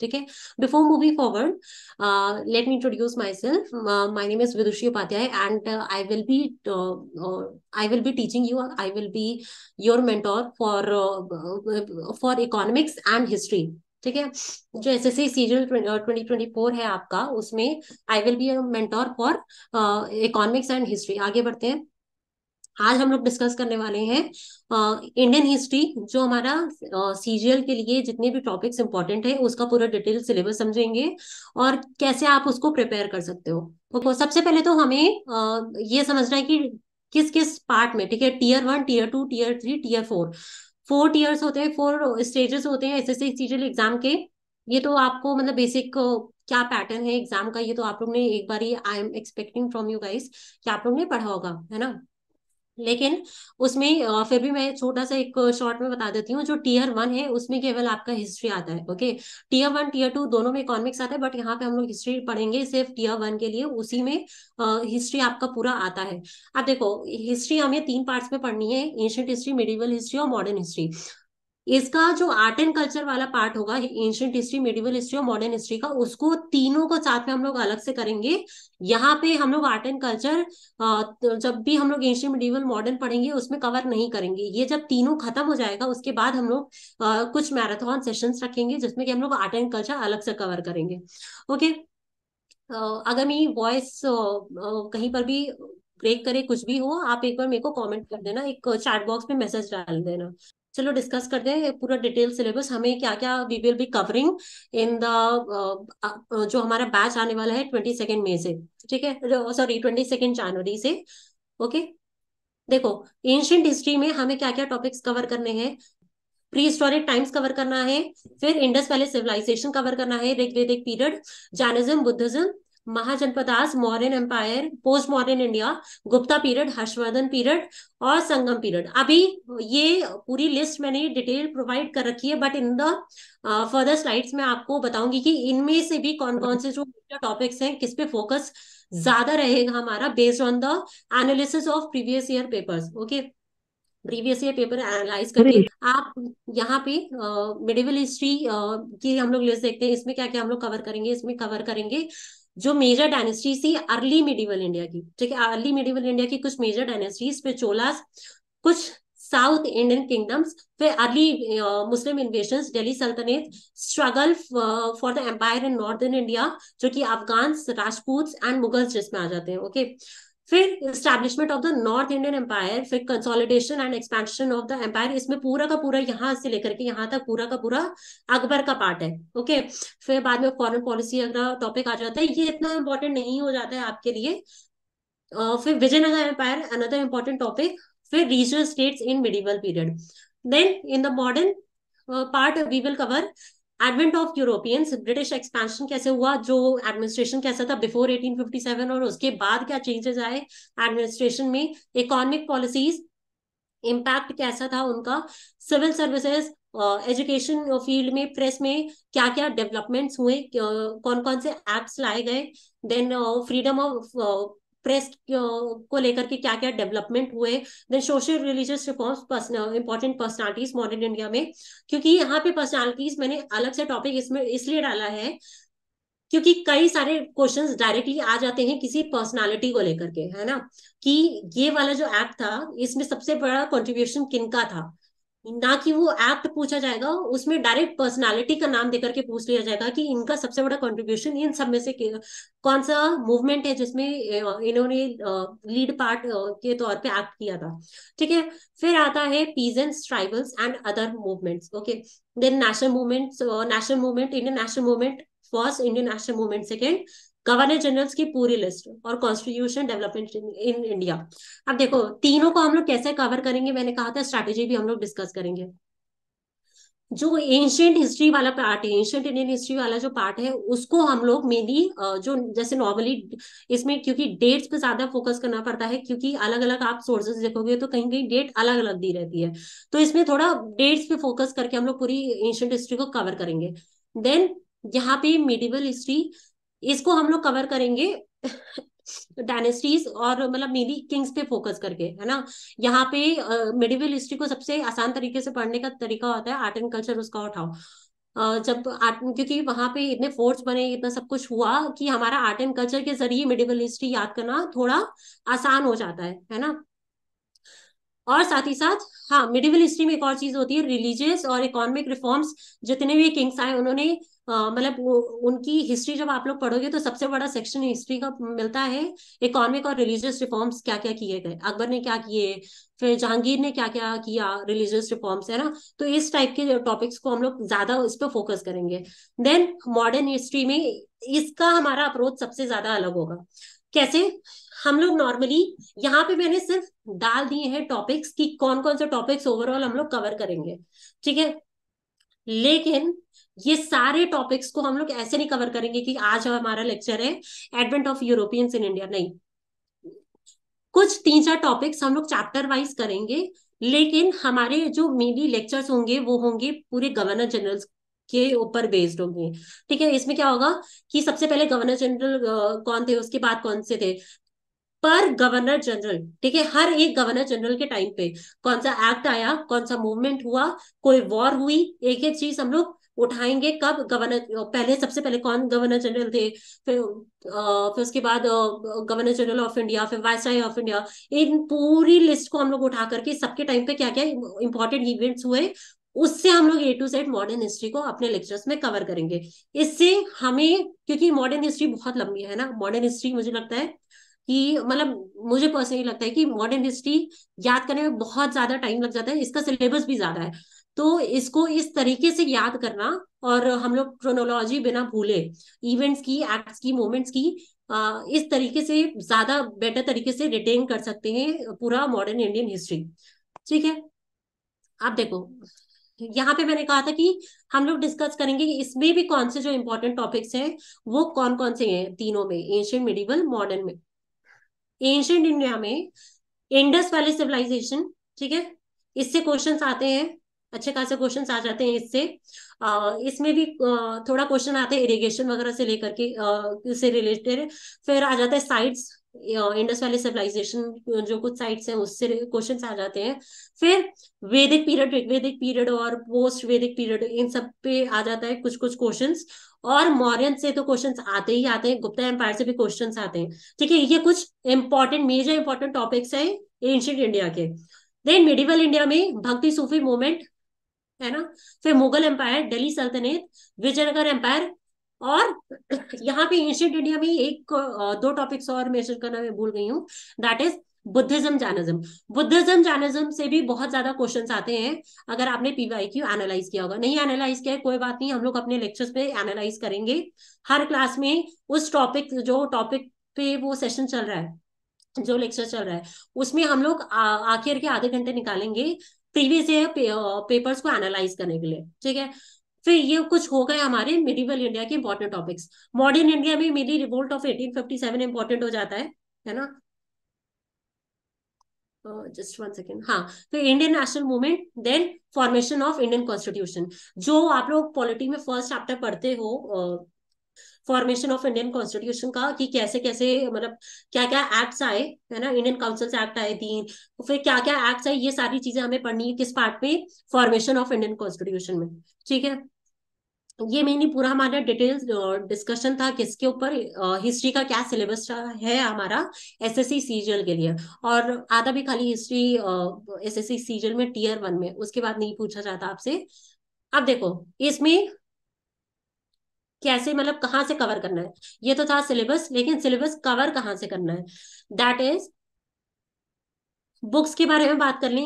ठीक है before moving forward let me introduce myself my name is Vidushi Upadhyay and I will be I will be teaching you I will be your mentor for for economics and history ठीक है जो S S C season twenty twenty four है आपका उसमें I will be mentor for economics and history आगे बढ़ते हैं आज हम लोग डिस्कस करने वाले हैं इंडियन हिस्ट्री जो हमारा सीजीएल के लिए जितने भी टॉपिक्स इंपॉर्टेंट है उसका पूरा डिटेल सिलेबस समझेंगे और कैसे आप उसको प्रिपेयर कर सकते हो तो सबसे पहले तो हमें आ, ये समझना है कि किस किस पार्ट में ठीक है tier one tier two tier three tier four four tiers होते हैं फोर स्टेजेस होते हैं एस एस एग्जाम के ये तो आपको मतलब बेसिक क्या पैटर्न है एग्जाम का ये तो आप लोग ने एक बार I am expecting from you guys कि आप लोग ने पढ़ा होगा है ना लेकिन उसमें फिर भी मैं छोटा सा एक शॉर्ट में बता देती हूँ जो टीयर वन है उसमें केवल आपका हिस्ट्री आता है okay tier one tier two दोनों में इकोनॉमिक्स आता है बट यहाँ पे हम लोग हिस्ट्री पढ़ेंगे सिर्फ टीयर वन के लिए उसी में हिस्ट्री आपका पूरा आता है अब देखो हिस्ट्री हमें तीन पार्ट्स में पढ़नी है एंशियंट हिस्ट्री मिडिवल हिस्ट्री और मॉडर्न हिस्ट्री इसका जो आर्ट एंड कल्चर वाला पार्ट होगा एंशियंट हिस्ट्री मेडिवल हिस्ट्री और मॉडर्न हिस्ट्री का उसको तीनों को साथ में हम लोग अलग से करेंगे यहाँ पे हम लोग आर्ट एंड कल्चर जब भी हम लोग एंशियंट मेडिवल मॉडर्न पढ़ेंगे उसमें कवर नहीं करेंगे ये जब तीनों खत्म हो जाएगा उसके बाद हम लोग कुछ मैराथन सेशन रखेंगे जिसमें कि हम लोग आर्ट एंड कल्चर अलग से कवर करेंगे ओके अगर मेरी वॉइस कहीं पर भी ब्रेक करे कुछ भी हो आप एक बार मेरे को कॉमेंट कर देना एक चैट बॉक्स में मैसेज डाल देना चलो डिस्कस करते हैं पूरा डिटेल सिलेबस हमें क्या क्या we will be covering in the जो हमारा बैच आने वाला है ट्वेंटी सेकेंड मे से ठीक है सॉरी ट्वेंटी सेकेंड जनवरी से ओके देखो एंशियंट हिस्ट्री में हमें क्या क्या टॉपिक्स कवर करने हैं प्री हिस्टोरिक टाइम्स कवर करना है फिर इंडस वैली सिविलाइजेशन कवर करना है Rigvedic period Jainism Buddhism Mahajanapadas Mauryan empire post Mauryan India Gupta period Harshavardhan period और संगम पीरियड अभी ये पूरी लिस्ट मैंने डिटेल प्रोवाइड कर रखी है but in the further slides में आपको बताऊंगी कि इनमें से भी कौन कौन से जो टॉपिक्स हैं किस पे फोकस हम्म। ज्यादा रहेगा हमारा based on the analysis of previous year papers okay previous year paper analyse करके आप यहाँ पे मिडिवल uh, हिस्ट्री uh, की हम लोग लिस्ट देखते हैं इसमें क्या क्या हम लोग कवर करेंगे इसमें कवर करेंगे जो मेजर डायनेस्टी थी अर्ली मिडिवल इंडिया की ठीक है अर्ली मिडिवल इंडिया की कुछ मेजर डायनेस्टीज फिर चोलास कुछ साउथ इंडियन किंगडम्स फिर अर्ली मुस्लिम इन्वेशन दिल्ली सल्तनत struggle for the empire in northern India जो कि अफगान राजपूत एंड मुगल्स जिसमें आ जाते हैं ओके okay? फिर establishment of the north Indian empire फिर consolidation and expansion of the empire इसमें पूरा का पूरा यहाँ से लेकर के यहाँ तक पूरा का पूरा अकबर का पार्ट है ओके फिर बाद में फॉरेन पॉलिसी अगर टॉपिक आ जाता है ये इतना इंपॉर्टेंट नहीं हो जाता है आपके लिए uh, फिर Vijayanagar empire another important topic फिर regional states in medieval period then in the modern part we will cover advent of Europeans British expansion कैसे हुआ जो एडमिनिस्ट्रेशन कैसा था बिफोर 1857 और उसके बाद क्या चेंजेस आए एडमिनिस्ट्रेशन में इकोनॉमिक पॉलिसीज इम्पैक्ट कैसा था उनका सिविल सर्विसेज एजुकेशन फील्ड में प्रेस में क्या क्या डेवलपमेंट्स हुए uh, कौन कौन से एप्स लाए गए देन फ्रीडम ऑफ प्रेस को लेकर के क्या क्या डेवलपमेंट हुए then social religious reforms important personalities modern India में क्योंकि यहाँ पे पर्सनालिटीज मैंने अलग से टॉपिक इसमें इसलिए डाला है क्योंकि कई सारे क्वेश्चंस डायरेक्टली आ जाते हैं किसी पर्सनालिटी को लेकर के है ना कि ये वाला जो एक्ट था इसमें सबसे बड़ा कंट्रीब्यूशन किनका था ना कि वो एक्ट पूछा जाएगा उसमें डायरेक्ट पर्सनालिटी का नाम देकर के पूछ लिया जाएगा कि इनका सबसे बड़ा कंट्रीब्यूशन इन सब में से कौन सा मूवमेंट है जिसमें इन्होंने लीड पार्ट के तौर पे एक्ट किया था ठीक है फिर आता है peasants tribals and other movements okay then national movements national movement Indian national movement first Indian national movement second governor generals की पूरी लिस्ट और कॉन्स्टिट्यूशन डेवलपमेंट इन इंडिया अब देखो तीनों को हम लोग कैसे कवर करेंगे मैंने कहा था स्ट्रैटेजी भी हम लोग डिस्कस करेंगे जो एंशियंट हिस्ट्री वाला पार्ट है एंशियंट इंडियन हिस्ट्री वाला जो पार्ट है उसको हम लोग मेनली जो जैसे नॉर्मली इसमें क्योंकि डेट्स पे ज्यादा फोकस करना पड़ता है क्योंकि अलग अलग आप सोर्सेज देखोगे तो कहीं कहीं डेट अलग अलग दी रहती है तो इसमें थोड़ा डेट्स पे फोकस करके हम लोग पूरी एंशियंट हिस्ट्री को कवर करेंगे देन यहाँ पे मिडिवल हिस्ट्री इसको हम लोग कवर करेंगे डायनेस्टीज और मतलब मेनली किंग्स पे फोकस करके है ना यहाँ पे मेडिवल uh, हिस्ट्री को सबसे आसान तरीके से पढ़ने का तरीका होता है आर्ट एंड कल्चर उसका उठाओ जब आर्ट क्योंकि वहां पे इतने फोर्ट्स बने इतना सब कुछ हुआ कि हमारा आर्ट एंड कल्चर के जरिए मेडिवल हिस्ट्री याद करना थोड़ा आसान हो जाता है है ना और साथ ही साथ हाँ मिडिवल हिस्ट्री में एक और चीज होती है रिलीजियस और इकोनॉमिक रिफॉर्म्स जितने भी किंग्स आए उन्होंने मतलब उनकी हिस्ट्री जब आप लोग पढ़ोगे तो सबसे बड़ा सेक्शन हिस्ट्री का मिलता है इकोनॉमिक और रिलीजियस रिफॉर्म्स क्या क्या किए गए अकबर ने क्या किए फिर जहांगीर ने क्या क्या किया रिलीजियस रिफॉर्म्स है ना तो इस टाइप के टॉपिक्स को हम लोग ज्यादा इस पर फोकस करेंगे देन मॉडर्न हिस्ट्री में इसका हमारा अप्रोच सबसे ज्यादा अलग होगा कैसे हम लोग नॉर्मली यहाँ पे मैंने सिर्फ डाल दिए हैं टॉपिक्स कि कौन कौन से टॉपिक्स ओवरऑल हम लोग कवर करेंगे ठीक है लेकिन ये सारे टॉपिक्स को हम लोग ऐसे नहीं कवर करेंगे कि आज हमारा लेक्चर है advent of Europeans in India नहीं कुछ तीन चार टॉपिक्स हम लोग चैप्टर वाइज करेंगे लेकिन हमारे जो मेनली लेक्चर्स होंगे वो होंगे पूरे गवर्नर जनरल के ऊपर बेस्ड होंगे ठीक है इसमें क्या होगा कि सबसे पहले गवर्नर जनरल कौन थे उसके बाद कौन से थे पर गवर्नर जनरल ठीक है हर एक गवर्नर जनरल के टाइम पे कौन सा एक्ट आया कौन सा मूवमेंट हुआ कोई वॉर हुई एक एक चीज हम लोग उठाएंगे कब गवर्नर पहले सबसे पहले कौन गवर्नर जनरल थे फिर आ, फिर उसके बाद गवर्नर जनरल ऑफ इंडिया फिर वायसराय ऑफ इंडिया इन पूरी लिस्ट को हम लोग उठा करके सबके टाइम पे क्या क्या इंपॉर्टेंट इवेंट्स हुए उससे हम लोग A to Z modern history को अपने लेक्चर्स में कवर करेंगे इससे हमें क्योंकि मॉडर्न हिस्ट्री बहुत लंबी है ना मॉडर्न हिस्ट्री मुझे लगता है कि मतलब मुझे पर्सनली लगता है कि मॉडर्न हिस्ट्री याद करने में बहुत ज्यादा टाइम लग जाता है इसका सिलेबस भी ज्यादा है तो इसको इस तरीके से याद करना और हम लोग क्रोनोलॉजी बिना भूले इवेंट्स की एक्ट्स की मोमेंट्स की आ, इस तरीके से ज्यादा बेटर तरीके से रिटेन कर सकते हैं पूरा मॉडर्न इंडियन हिस्ट्री ठीक है आप देखो यहाँ पे मैंने कहा था कि हम लोग डिस्कस करेंगे इसमें भी कौन से जो इम्पोर्टेंट टॉपिक्स हैं वो कौन कौन से हैं तीनों में एंशियंट मिडिवल मॉडर्न में एंशियंट इंडिया में इंडस वैली सिविलाइजेशन ठीक है इससे क्वेश्चन आते हैं अच्छे खासे क्वेश्चन आ जाते हैं इससे इसमें भी थोड़ा क्वेश्चन आते हैं इरीगेशन वगैरह से लेकर के इससे रिलेटेड फिर आ जाता है साइट्स इंडस वैली सिविलाइजेशन जो कुछ साइट्स हैं उससे क्वेश्चन आ जाते हैं फिर वैदिक पीरियड वैदिक पीरियड और पोस्ट वैदिक पीरियड इन सब पे आ जाता है कुछ कुछ क्वेश्चन और मौर्यन से तो क्वेश्चन आते ही आते हैं गुप्ता एम्पायर से भी क्वेश्चन आते हैं ठीक है ये कुछ इंपॉर्टेंट मेजर इंपॉर्टेंट टॉपिक्स है एंशियंट इंडिया के देन मिडिवल इंडिया में भक्ति सूफी मूवमेंट है ना फिर मुगल एम्पायर दिल्ली सल्तनत विजयनगर एम्पायर और यहाँ पे एंशियंट इंडिया में एक दो टॉपिक्स और मेंशन करना मैं भूल गई हूँ that is Buddhism Jainism Buddhism Jainism से भी बहुत ज्यादा क्वेश्चन आते हैं अगर आपने पीवाई क्यू एनालाइज किया होगा नहीं एनालाइज किया है कोई बात नहीं हम लोग अपने लेक्चर्स पे एनालाइज करेंगे हर क्लास में उस टॉपिक जो टॉपिक पे वो सेशन चल रहा है जो लेक्चर चल रहा है उसमें हम लोग आखिर के आधे घंटे निकालेंगे प्रीवियस ईयर पे, पेपर्स को एनालाइज करने के लिए ठीक है फिर ये कुछ हो गए हमारे मिडिवल इंडिया के इंपॉर्टेंट टॉपिक्स मॉडर्न इंडिया में मिली रिवोल्ट ऑफ 1857 इंपॉर्टेंट हो जाता है है ना जस्ट वन सेकेंड हाँ तो Indian national movement then formation of Indian constitution जो आप लोग पॉलिटी में फर्स्ट चैप्टर पढ़ते हो फॉर्मेशन ऑफ इंडियन कॉन्स्टिट्यूशन का कि कैसे कैसे मतलब क्या क्या एक्ट्स आए है ना इंडियन काउंसिल्स एक्ट आए तीन तो फिर क्या क्या एक्ट्स आए ये सारी चीजें हमें पढ़नी है किस पार्ट पे फॉर्मेशन ऑफ इंडियन कॉन्स्टिट्यूशन में ठीक है ये मेनली पूरा हमारा डिटेल्स डिस्कशन था किसके ऊपर हिस्ट्री का क्या सिलेबस है हमारा एसएससी सीजीएल के लिए और आधा भी खाली हिस्ट्री एसएससी सीजीएल में टीयर वन में उसके बाद नहीं पूछा जाता आपसे अब देखो इसमें कैसे मतलब कहाँ से कवर करना है ये तो था सिलेबस लेकिन सिलेबस कवर कहाँ से करना है दैट इज बुक्स के बारे में बात कर ली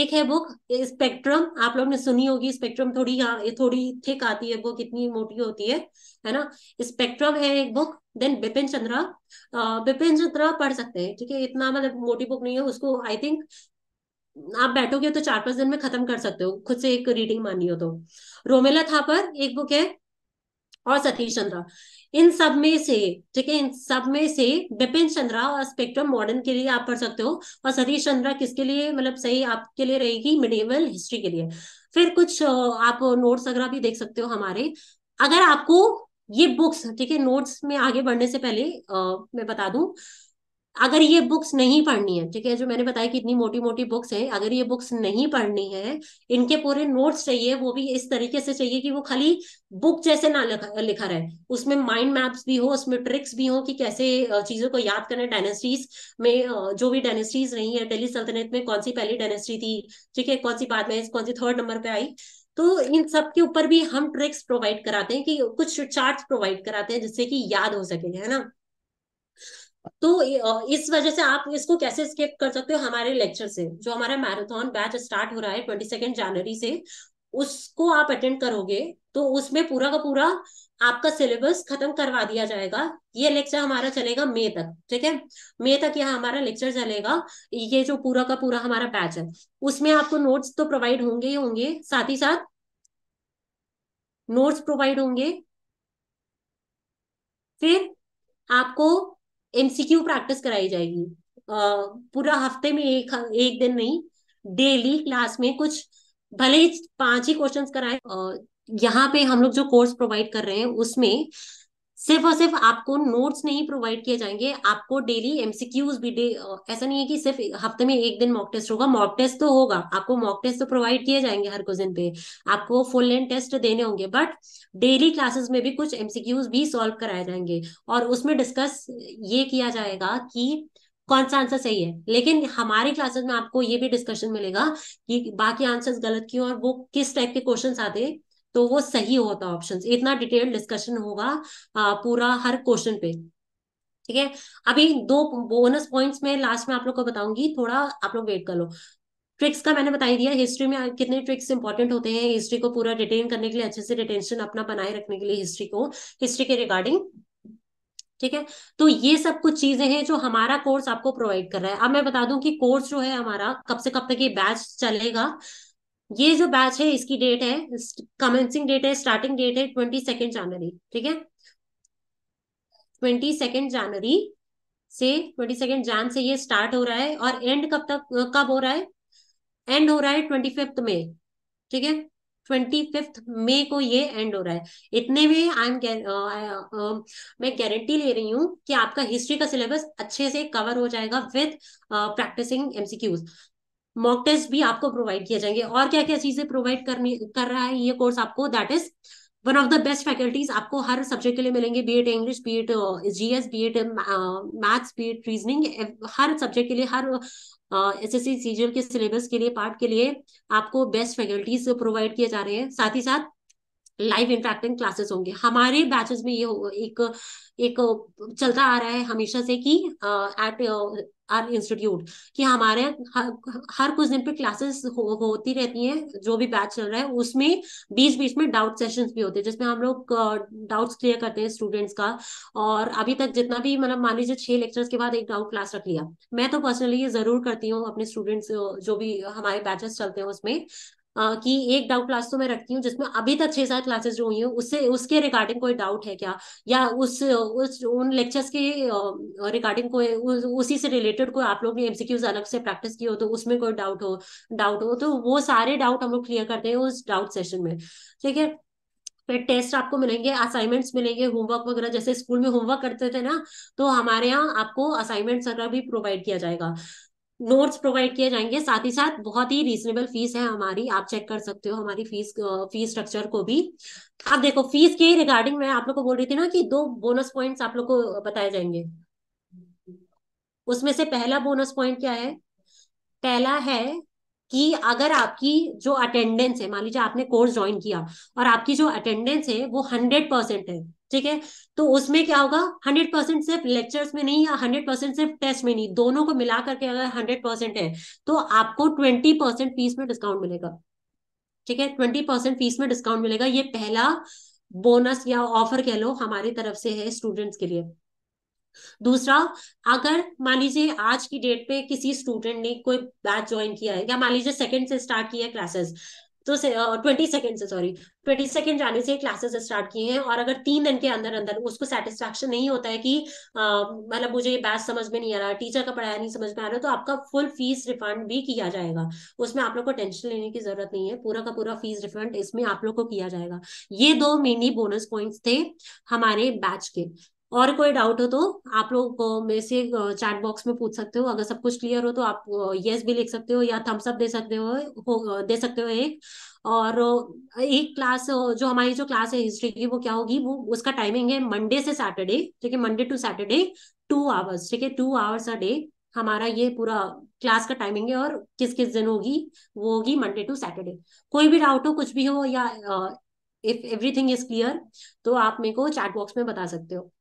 एक है बुक स्पेक्ट्रम आप लोग ने सुनी होगी स्पेक्ट्रम थोड़ी हाँ थोड़ी थिक आती है बुक इतनी मोटी होती है है ना स्पेक्ट्रम है एक बुक देन बिपिन चंद्रा बिपिन चंद्रा पढ़ सकते हैं ठीक है इतना मतलब मोटी बुक नहीं है उसको आई थिंक आप बैठोगे तो चार पांच दिन में खत्म कर सकते हो खुद से एक रीडिंग माननी हो तो रोमेला थापर एक बुक है और सतीश चंद्रा इन सब में से ठीक है इन सब में से बिपिन चंद्रा और स्पेक्ट्रम मॉडर्न के लिए आप पढ़ सकते हो और सतीश चंद्रा किसके लिए मतलब सही आपके लिए रहेगी मिडिवल हिस्ट्री के लिए फिर कुछ आप नोट्स वगैरह भी देख सकते हो हमारे अगर आपको ये बुक्स ठीक है नोट्स में आगे बढ़ने से पहले आ, मैं बता दूं अगर ये बुक्स नहीं पढ़नी है ठीक है जो मैंने बताया कि इतनी मोटी मोटी बुक्स हैं अगर ये बुक्स नहीं पढ़नी है इनके पूरे नोट्स चाहिए वो भी इस तरीके से चाहिए कि वो खाली बुक जैसे ना लिखा लिखा रहे उसमें माइंड मैप्स भी हो उसमें ट्रिक्स भी हो कि कैसे चीजों को याद करना डायनेस्टीज में जो भी डायनेस्टीज रही है डेली सल्तनत में कौन सी पहली डायनेस्टी थी ठीक है कौन सी बाद में कौन सी थर्ड नंबर पे आई तो इन सब के ऊपर भी हम ट्रिक्स प्रोवाइड कराते हैं कि कुछ चार्ट प्रोवाइड कराते हैं जिससे कि याद हो सके है ना तो इस वजह से आप इसको कैसे स्किप कर सकते हो हमारे लेक्चर से जो हमारा मैराथन बैच स्टार्ट हो रहा है ट्वेंटी सेकेंड जनवरी से उसको आप अटेंड करोगे तो उसमें पूरा का पूरा आपका सिलेबस खत्म करवा दिया जाएगा ये लेक्चर हमारा चलेगा मई तक ठीक है मई तक यह हमारा लेक्चर चलेगा ये जो पूरा का पूरा हमारा बैच है उसमें आपको नोट्स तो प्रोवाइड होंगे ही होंगे साथ ही साथ नोट्स प्रोवाइड होंगे फिर आपको एमसीक्यू प्रैक्टिस कराई जाएगी पूरा हफ्ते में एक एक दिन नहीं डेली क्लास में कुछ भले ही पांच ही क्वेश्चंस कराए यहाँ पे हम लोग जो कोर्स प्रोवाइड कर रहे हैं उसमें सिर्फ और सिर्फ आपको नोट्स नहीं प्रोवाइड किए जाएंगे आपको डेली एमसीक्यूज भी डे ऐसा नहीं है कि सिर्फ हफ्ते में एक दिन मॉक टेस्ट होगा मॉक टेस्ट तो होगा आपको मॉक टेस्ट तो प्रोवाइड किए जाएंगे हर क्वेश्चन पे आपको फुल लेंथ टेस्ट देने होंगे बट डेली क्लासेस में भी कुछ एमसीक्यूज भी सॉल्व कराए जाएंगे और उसमें डिस्कस ये किया जाएगा कि कौन सा आंसर सही है लेकिन हमारे क्लासेस में आपको ये भी डिस्कशन मिलेगा कि बाकी आंसर्स गलत क्यों और वो किस टाइप के क्वेश्चन आते हैं तो वो सही होता ऑप्शन तो इतना डिटेल डिस्कशन होगा आ, पूरा हर क्वेश्चन पे ठीक है अभी दो बोनस पॉइंट्स में लास्ट में आप लोग को बताऊंगी थोड़ा आप लोग वेट कर लो ट्रिक्स का मैंने बताई दिया हिस्ट्री में कितने ट्रिक्स इंपॉर्टेंट होते हैं हिस्ट्री को पूरा रिटेन करने के लिए अच्छे से रिटेंशन अपना बनाए रखने के लिए हिस्ट्री को हिस्ट्री के रिगार्डिंग ठीक है तो ये सब कुछ चीजें हैं जो हमारा कोर्स आपको प्रोवाइड कर रहा है अब मैं बता दूं कि कोर्स जो है हमारा कब से कब तक ये बैच चलेगा ये जो बैच है इसकी डेट है कमेंसिंग डेट है स्टार्टिंग डेट है ट्वेंटी सेकेंड जनवरी ठीक है ट्वेंटी सेकेंड जनवरी से ट्वेंटी सेकेंड जान से ये स्टार्ट हो रहा है और एंड कब तक कब हो रहा है एंड हो रहा है ट्वेंटी फिफ्थ में ठीक है ट्वेंटी फिफ्थ मे को ये एंड हो रहा है इतने में I am uh, uh, um, मैं गारंटी ले रही हूँ कि आपका हिस्ट्री का सिलेबस अच्छे से कवर हो जाएगा with practising MCQs mock test भी आपको प्रोवाइड किए जाएंगे और क्या क्या चीजें प्रोवाइड करनी कर रहा है ये कोर्स आपको that is one of the best faculties आपको हर सब्जेक्ट के लिए मिलेंगे B Ed English B Ed G S B Ed maths B Ed reasoning हर सब्जेक्ट के लिए हर एस एस सी के सिलेबस के लिए पार्ट के लिए आपको बेस्ट फैकल्टीज प्रोवाइड किए जा रहे हैं साथ ही साथ लाइव इंटरेक्टिंग क्लासेस होंगे हमारे बैचेस में ये एक एक चलता आ रहा है हमेशा से कि एट uh, आर इंस्टीट्यूट कि हमारे हर, हर कुछ दिन पे क्लासेस हो, होती रहती हैं जो भी बैच चल रहा है उसमें बीच बीच में डाउट सेशंस भी होते हैं जिसमें हम लोग डाउट्स क्लियर करते हैं स्टूडेंट्स का और अभी तक जितना भी मतलब मान लीजिए छह लेक्चर्स के बाद एक डाउट क्लास रख लिया मैं तो पर्सनली ये जरूर करती हूँ अपने स्टूडेंट्स जो भी हमारे बैचेस चलते हैं उसमें कि एक डाउट क्लास तो मैं रखती हूँ जिसमें अभी तक छह सात क्लासेस जो हुई है उससे उसके रिगार्डिंग कोई डाउट है क्या या उस उस उन लेक्चर्स के रिगार्डिंग कोई उसी से रिलेटेड कोई आप लोग ने एमसीक्यूज अलग से प्रैक्टिस की हो तो उसमें कोई डाउट हो डाउट हो तो वो सारे डाउट हम लोग क्लियर करते हैं उस डाउट सेशन में ठीक है फिर टेस्ट आपको मिलेंगे असाइनमेंट्स मिलेंगे होमवर्क वगैरह जैसे स्कूल में होमवर्क करते थे ना तो हमारे यहाँ आपको असाइनमेंट्स वगैरह भी प्रोवाइड किया जाएगा नोट्स प्रोवाइड किए जाएंगे साथ ही साथ बहुत ही रीजनेबल फीस है हमारी आप चेक कर सकते हो हमारी फीस फीस स्ट्रक्चर को भी अब देखो फीस के रिगार्डिंग मैं आप लोग को बोल रही थी ना कि दो बोनस पॉइंट्स आप लोग को बताए जाएंगे उसमें से पहला बोनस पॉइंट क्या है पहला है कि अगर आपकी जो अटेंडेंस है मान लीजिए आपने कोर्स ज्वाइन किया और आपकी जो अटेंडेंस है वो हंड्रेड परसेंट है ठीक है तो उसमें क्या होगा हंड्रेड परसेंट सिर्फ लेक्चर्स में नहीं या हंड्रेड परसेंट सिर्फ टेस्ट में नहीं दोनों को मिला करके अगर हंड्रेड परसेंट है तो आपको ट्वेंटी परसेंट फीस में डिस्काउंट मिलेगा ठीक है ट्वेंटी परसेंट फीस में डिस्काउंट मिलेगा ये पहला बोनस या ऑफर कह लो हमारी तरफ से है स्टूडेंट्स के लिए दूसरा अगर मान लीजिए आज की डेट पे किसी स्टूडेंट ने कोई बैच ज्वाइन किया है या मान लीजिए सेकंड से स्टार्ट किया क्लासेस तो ट्वेंटी सेकेंड से सॉरी ट्वेंटी सेकेंड जाने से क्लासेस स्टार्ट किए हैं और अगर तीन दिन के अंदर अंदर उसको सेटिस्फेक्शन नहीं होता है कि मतलब मुझे ये बैच समझ में नहीं आ रहा टीचर का पढ़ाया नहीं समझ में आ रहा तो आपका फुल फीस रिफंड भी किया जाएगा उसमें आप लोग को टेंशन लेने की जरूरत नहीं है पूरा का पूरा फीस रिफंड इसमें आप लोग को किया जाएगा ये दो मेनली बोनस पॉइंट्स थे हमारे बैच के और कोई डाउट हो तो आप लोग मेरे से चैट बॉक्स में पूछ सकते हो अगर सब कुछ क्लियर हो तो आप यस भी लिख सकते हो या थम्स अप दे सकते हो, हो दे सकते हो एक और एक क्लास जो हमारी जो क्लास है हिस्ट्री की वो क्या होगी वो उसका टाइमिंग है मंडे से सैटरडे ठीक है Monday to Saturday two hours ठीक है टू आवर्स अ डे हमारा ये पूरा क्लास का टाइमिंग है और किस किस दिन होगी वो होगी मंडे टू सैटरडे कोई भी डाउट हो कुछ भी हो या इफ एवरीथिंग इज क्लियर तो आप मेरे को चैट बॉक्स में बता सकते हो